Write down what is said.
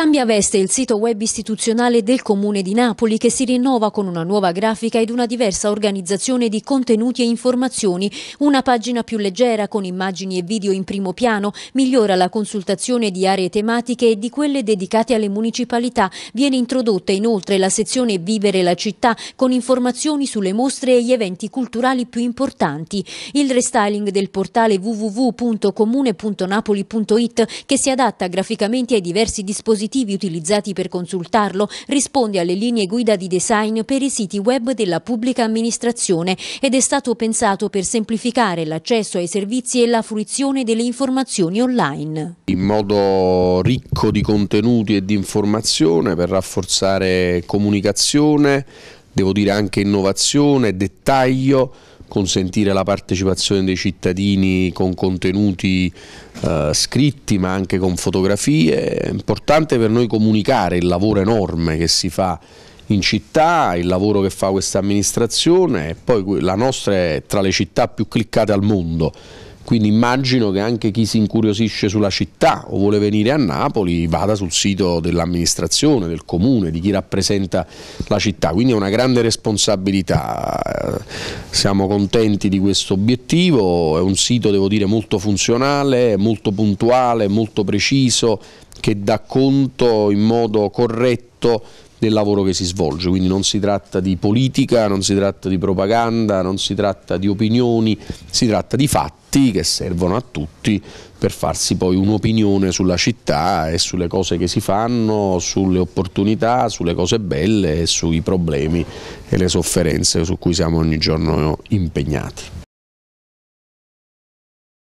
Cambia veste il sito web istituzionale del Comune di Napoli che si rinnova con una nuova grafica ed una diversa organizzazione di contenuti e informazioni. Una pagina più leggera con immagini e video in primo piano migliora la consultazione di aree tematiche e di quelle dedicate alle municipalità. Viene introdotta inoltre la sezione Vivere la città con informazioni sulle mostre e gli eventi culturali più importanti. Il restyling del portale www.comune.napoli.it che si adatta graficamente ai diversi dispositivi dispositivi utilizzati per consultarlo, risponde alle linee guida di design per i siti web della pubblica amministrazione ed è stato pensato per semplificare l'accesso ai servizi e la fruizione delle informazioni online. In modo ricco di contenuti e di informazione per rafforzare comunicazione, devo dire anche innovazione, dettaglio, consentire la partecipazione dei cittadini con contenuti eh, scritti ma anche con fotografie. È importante per noi comunicare il lavoro enorme che si fa in città, il lavoro che fa questa amministrazione e poi la nostra è tra le città più cliccate al mondo quindi immagino che anche chi si incuriosisce sulla città o vuole venire a Napoli vada sul sito dell'amministrazione, del comune, di chi rappresenta la città, quindi è una grande responsabilità, siamo contenti di questo obiettivo, è un sito devo dire molto funzionale, molto puntuale, molto preciso, che dà conto in modo corretto frutto del lavoro che si svolge, quindi non si tratta di politica, non si tratta di propaganda, non si tratta di opinioni, si tratta di fatti che servono a tutti per farsi poi un'opinione sulla città e sulle cose che si fanno, sulle opportunità, sulle cose belle e sui problemi e le sofferenze su cui siamo ogni giorno impegnati.